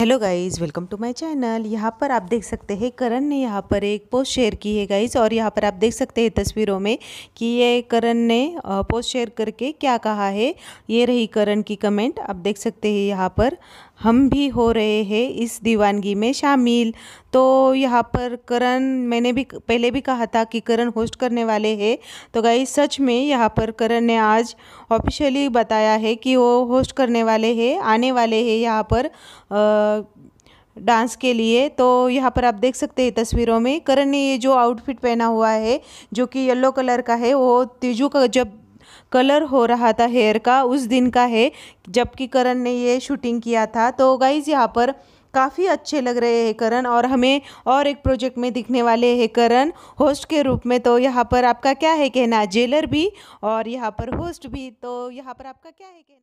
hello guys welcome to my channel यहाँ पर आप देख सकते हैं करण ने यहाँ पर एक पोस्ट शेयर की है गाइस और यहाँ पर आप देख सकते हैं तस्वीरों में कि ये करण ने पोस्ट शेयर करके क्या कहा है ये रही करण की कमेंट आप देख सकते हैं यहाँ पर हम भी हो रहे हैं इस दीवानगी में शामिल तो यहाँ पर करण मैंने भी पहले भी कहा था कि करण होस्ट करने वाले हैं तो गाई सच में यहाँ पर करण ने आज ऑफिशियली बताया है कि वो होस्ट करने वाले हैं आने वाले हैं यहाँ पर डांस के लिए तो यहाँ पर आप देख सकते हैं तस्वीरों में करण ने ये जो आउटफिट पहना हुआ है जो कि येलो कलर का है वो तीजू का जब कलर हो रहा था हेयर का उस दिन का है जबकि करण ने ये शूटिंग किया था तो गाइज यहाँ पर काफ़ी अच्छे लग रहे हैं करण और हमें और एक प्रोजेक्ट में दिखने वाले हैं करण होस्ट के रूप में तो यहाँ पर आपका क्या है कहना जेलर भी और यहाँ पर होस्ट भी तो यहाँ पर आपका क्या है कहना